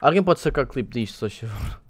Alguém pode sacar clipe disto, se favor.